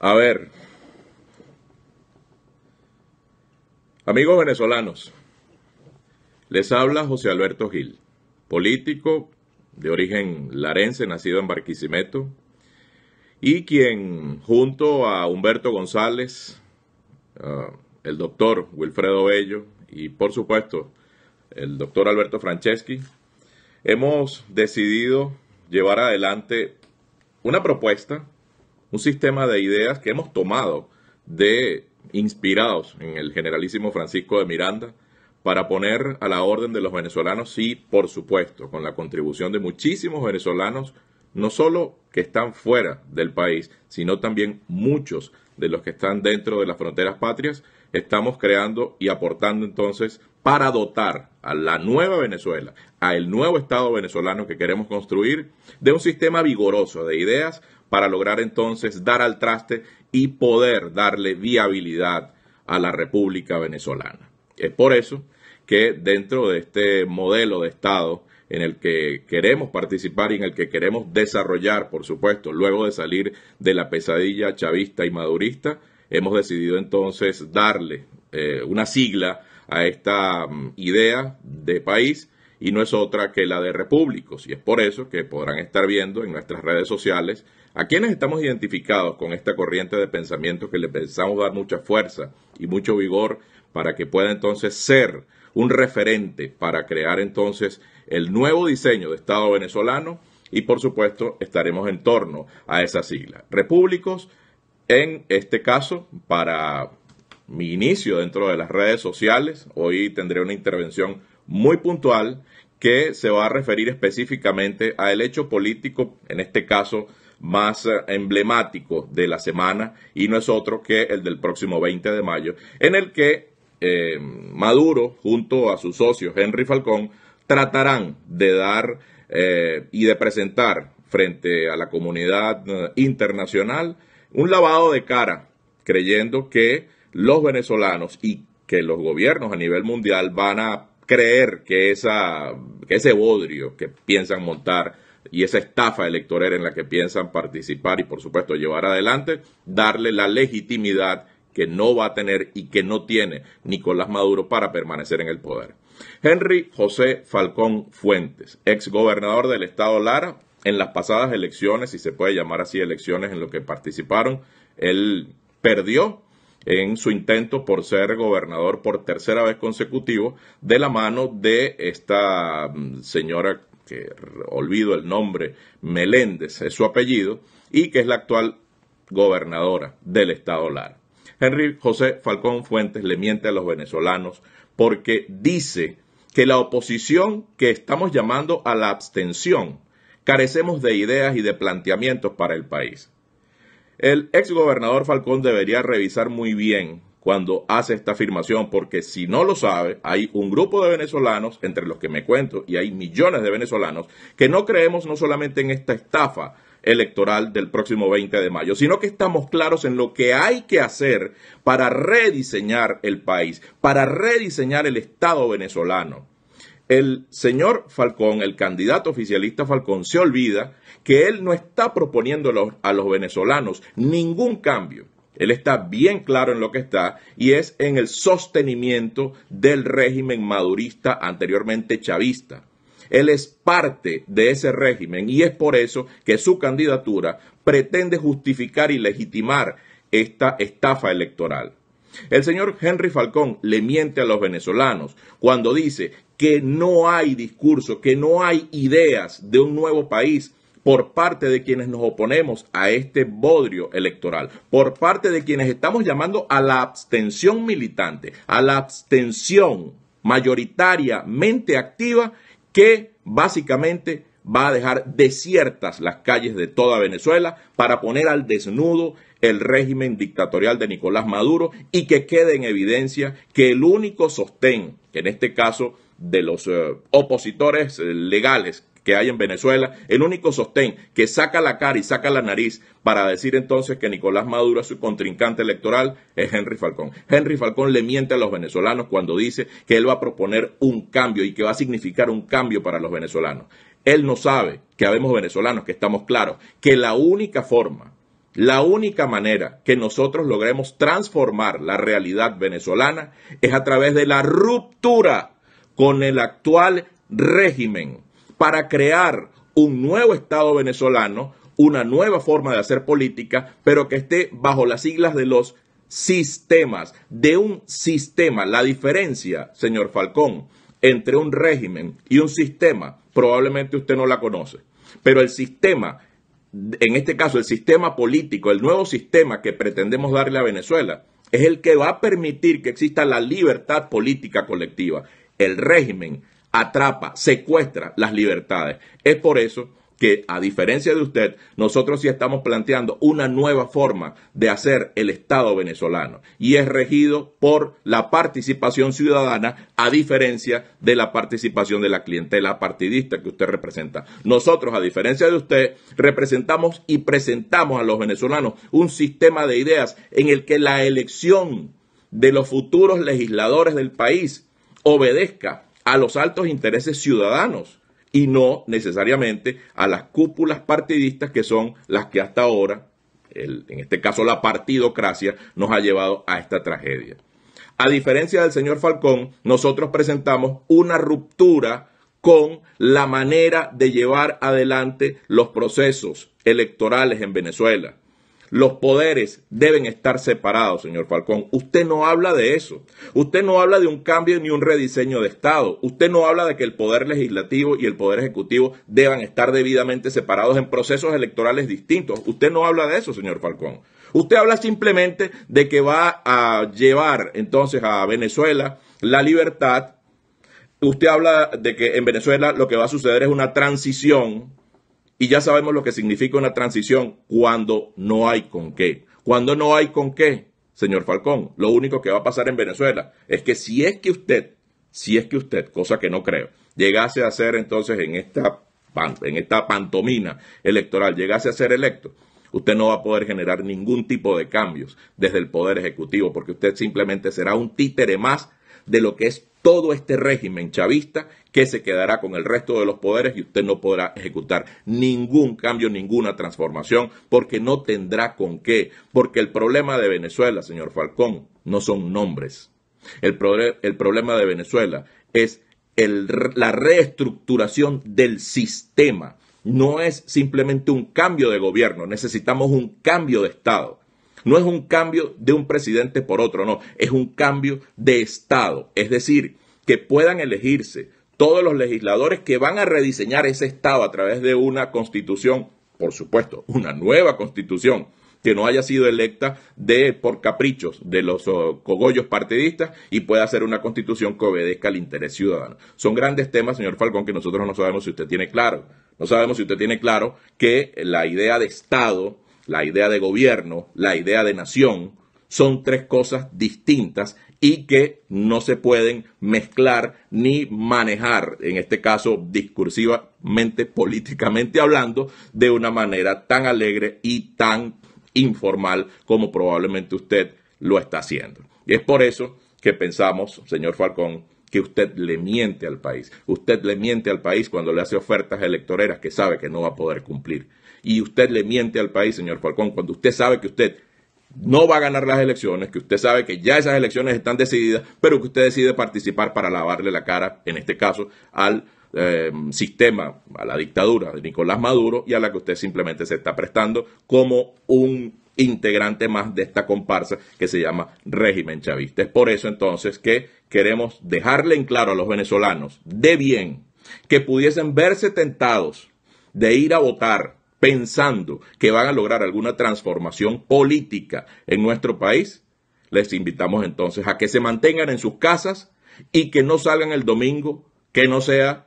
A ver, amigos venezolanos, les habla José Alberto Gil, político de origen larense, nacido en Barquisimeto, y quien junto a Humberto González, ah, el doctor Wilfredo Bello y por supuesto el doctor Alberto Franceschi, hemos decidido llevar adelante una propuesta un sistema de ideas que hemos tomado de inspirados en el generalísimo Francisco de Miranda para poner a la orden de los venezolanos, Y por supuesto, con la contribución de muchísimos venezolanos, no solo que están fuera del país, sino también muchos de los que están dentro de las fronteras patrias, estamos creando y aportando entonces para dotar a la nueva Venezuela, al nuevo Estado venezolano que queremos construir, de un sistema vigoroso de ideas para lograr entonces dar al traste y poder darle viabilidad a la República Venezolana. Es por eso que dentro de este modelo de Estado en el que queremos participar y en el que queremos desarrollar, por supuesto, luego de salir de la pesadilla chavista y madurista, hemos decidido entonces darle eh, una sigla a esta mm, idea de país y no es otra que la de repúblicos. Y es por eso que podrán estar viendo en nuestras redes sociales a quienes estamos identificados con esta corriente de pensamiento que le pensamos dar mucha fuerza y mucho vigor para que pueda entonces ser un referente para crear entonces el nuevo diseño de Estado venezolano y por supuesto estaremos en torno a esa sigla. Repúblicos, en este caso, para mi inicio dentro de las redes sociales. Hoy tendré una intervención muy puntual que se va a referir específicamente al hecho político, en este caso más eh, emblemático de la semana, y no es otro que el del próximo 20 de mayo, en el que eh, Maduro, junto a sus socios Henry Falcón, tratarán de dar eh, y de presentar frente a la comunidad internacional un lavado de cara, creyendo que los venezolanos y que los gobiernos a nivel mundial van a creer que, esa, ese bodrio que piensan montar y esa estafa electoral en la que piensan participar y por supuesto llevar adelante, darle la legitimidad que no va a tener y que no tiene Nicolás Maduro para permanecer en el poder. Henry José Falcón Fuentes, ex gobernador del estado Lara, en las pasadas elecciones, si se puede llamar así elecciones en lo que participaron, él perdió en su intento por ser gobernador por tercera vez consecutivo de la mano de esta mm, señora que olvido el nombre, Meléndez es su apellido, y que es la actual gobernadora del estado Lara. Henry José Falcón Fuentes le miente a los venezolanos porque dice que la oposición que estamos llamando a la abstención carecemos de ideas y de planteamientos para el país. El exgobernador Falcón debería revisar muy bien cuando hace esta afirmación, porque si no lo sabe, hay un grupo de venezolanos, entre los que me cuento, y hay millones de venezolanos, que no creemos no solamente en esta estafa, electoral del próximo 20 de mayo, sino que estamos claros en lo que hay que hacer para rediseñar el país, para rediseñar el Estado venezolano el señor Falcón, el candidato oficialista Falcón, se olvida que él no está proponiendo a los, venezolanos ningún cambio. Él está bien claro en lo que está y es en el sostenimiento del régimen madurista anteriormente chavista. Él es parte de ese régimen y es por eso que su candidatura pretende justificar y legitimar esta estafa electoral. El señor Henry Falcón le miente a los venezolanos cuando dice que no hay discurso, que no hay ideas de un nuevo país por parte de quienes nos oponemos a este bodrio electoral, por parte de quienes estamos llamando a la abstención militante, a la abstención mayoritariamente activa que básicamente va a dejar desiertas las calles de toda Venezuela para poner al desnudo el régimen dictatorial de Nicolás Maduro y que quede en evidencia que el único sostén, en este caso de los eh, opositores eh, legales que hay en Venezuela, el único sostén que saca la cara y saca la nariz para decir entonces que Nicolás Maduro es su contrincante electoral es Henry Falcón. Henry Falcón le miente a los venezolanos cuando dice que él va a proponer un cambio y que va a significar un cambio para los venezolanos. Él no sabe que habemos venezolanos, que estamos claros, que la única forma la única manera que nosotros logremos transformar la realidad venezolana es a través de la ruptura con el actual régimen para crear un nuevo Estado venezolano, una nueva forma de hacer política, pero que esté bajo las siglas de los sistemas, de un sistema. La diferencia, señor Falcón, entre un régimen y un sistema, probablemente usted no la conoce, pero el sistema en este caso, el sistema político, el nuevo sistema que pretendemos darle a Venezuela, es el que va a permitir que exista la libertad política colectiva. El régimen atrapa, secuestra las libertades. Es por eso que a diferencia de usted, nosotros sí estamos planteando una nueva forma de hacer el Estado venezolano y es regido por la participación ciudadana a diferencia de la participación de la clientela partidista que usted representa. Nosotros, a diferencia de usted, representamos y presentamos a los venezolanos un sistema de ideas en el que la elección de los futuros legisladores del país obedezca a los altos intereses ciudadanos y no necesariamente a las cúpulas partidistas que son las que hasta ahora, en este caso la partidocracia, nos ha llevado a esta tragedia. A diferencia del señor Falcón, nosotros presentamos una ruptura con la manera de llevar adelante los procesos electorales en Venezuela. Los poderes deben estar separados, señor Falcón. Usted no habla de eso. Usted no habla de un cambio ni un rediseño de Estado. Usted no habla de que el poder legislativo y el poder ejecutivo deban estar debidamente separados en procesos electorales distintos. Usted no habla de eso, señor Falcón. Usted habla simplemente de que va a llevar entonces a Venezuela la libertad. Usted habla de que en Venezuela lo que va a suceder es una transición y ya sabemos lo que significa una transición cuando no hay con qué. Cuando no hay con qué, señor Falcón, lo único que va a pasar en Venezuela es que si es que usted, si es que usted, cosa que no creo, llegase a ser entonces en esta, en esta pantomina electoral, llegase a ser electo, Usted no va a poder generar ningún tipo de cambios desde el Poder Ejecutivo, porque usted simplemente será un títere más de lo que es todo este régimen chavista que se quedará con el resto de los poderes y usted no podrá ejecutar ningún cambio, ninguna transformación, porque no tendrá con qué. Porque el problema de Venezuela, señor Falcón, no son nombres. El, el problema de Venezuela es la reestructuración del sistema. No es simplemente un cambio de gobierno, necesitamos un cambio de Estado. No es un cambio de un presidente por otro, no, es un cambio de Estado. Es decir, que puedan elegirse todos los legisladores que van a rediseñar ese Estado a través de una constitución, por supuesto, una nueva constitución que no haya sido electa de por caprichos de los oh, cogollos partidistas y pueda ser una constitución que obedezca al interés ciudadano. Son grandes temas, señor Falcón, que nosotros no sabemos si usted tiene claro. No sabemos si usted tiene claro que la idea de Estado, la idea de gobierno, la idea de nación, son tres cosas distintas y que no se pueden mezclar ni manejar, en este caso discursivamente, políticamente hablando, de una manera tan alegre y tan informal como probablemente usted lo está haciendo. Y es por eso que pensamos, señor Falcón, que usted le miente al país. Usted le miente al país cuando le hace ofertas electoreras que sabe que no va a poder cumplir. Y usted le miente al país, señor Falcón, cuando usted sabe que usted no va a ganar las elecciones, que usted sabe que ya esas elecciones están decididas, pero que usted decide participar para lavarle la cara, en este caso, al eh, sistema, a la dictadura de Nicolás Maduro y a la que usted simplemente se está prestando como un integrante más de esta comparsa que se llama régimen chavista. Es por eso entonces que queremos dejarle en claro a los venezolanos de bien que pudiesen verse tentados de ir a votar pensando que van a lograr alguna transformación política en nuestro país, les invitamos entonces a que se mantengan en sus casas y que no salgan el domingo, que no sea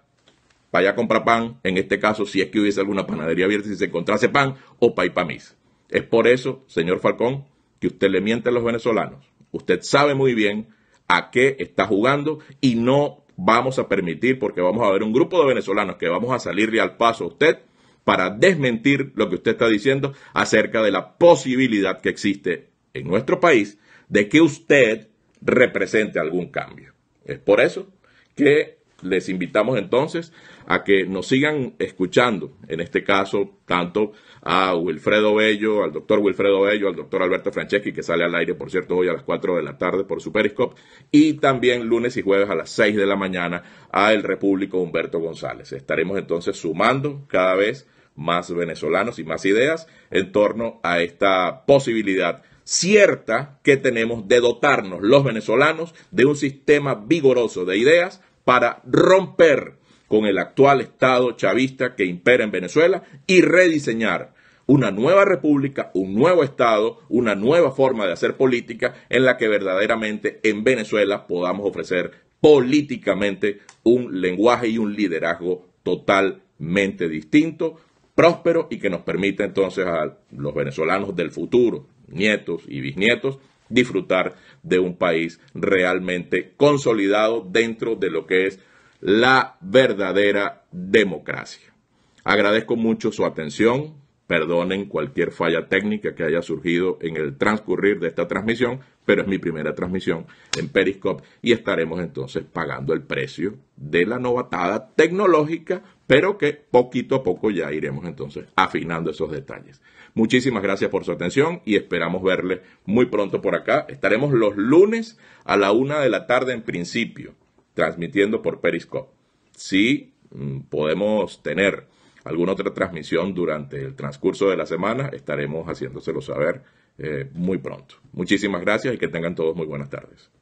vaya a comprar pan, en este caso si es que hubiese alguna panadería abierta si se encontrase pan o paipamis. Es por eso, señor Falcón, que usted le miente a los venezolanos. Usted sabe muy bien a qué está jugando y no vamos a permitir, porque vamos a ver un grupo de venezolanos que vamos a salirle al paso a usted, para desmentir lo que usted está diciendo acerca de la posibilidad que existe en nuestro país de que usted represente algún cambio. Es por eso que les invitamos entonces a que nos sigan escuchando, en este caso, tanto a Wilfredo Bello, al doctor Wilfredo Bello, al doctor Alberto Franceschi, que sale al aire, por cierto, hoy a las 4 de la tarde por su Periscope, y también lunes y jueves a las 6 de la mañana a El Repúblico Humberto González. Estaremos entonces sumando cada vez más venezolanos y más ideas en torno a esta posibilidad cierta que tenemos de dotarnos los venezolanos de un sistema vigoroso de ideas para romper con el actual Estado chavista que impera en Venezuela y rediseñar una nueva república, un nuevo Estado, una nueva forma de hacer política en la que verdaderamente en Venezuela podamos ofrecer políticamente un lenguaje y un liderazgo totalmente distinto, próspero y que nos permita entonces a los venezolanos del futuro, nietos y bisnietos, disfrutar de un país realmente consolidado dentro de lo que es la verdadera democracia. Agradezco mucho su atención. Perdonen cualquier falla técnica que haya surgido en el transcurrir de esta transmisión, pero es mi primera transmisión en Periscope y estaremos entonces pagando el precio de la novatada tecnológica pero que poquito a poco ya iremos entonces afinando esos detalles. Muchísimas gracias por su atención y esperamos verle muy pronto por acá. Estaremos los lunes a la una de la tarde en principio, transmitiendo por Periscope. Si mm, podemos tener alguna otra transmisión durante el transcurso de la semana, estaremos haciéndoselo saber eh, muy pronto. Muchísimas gracias y que tengan todos muy buenas tardes.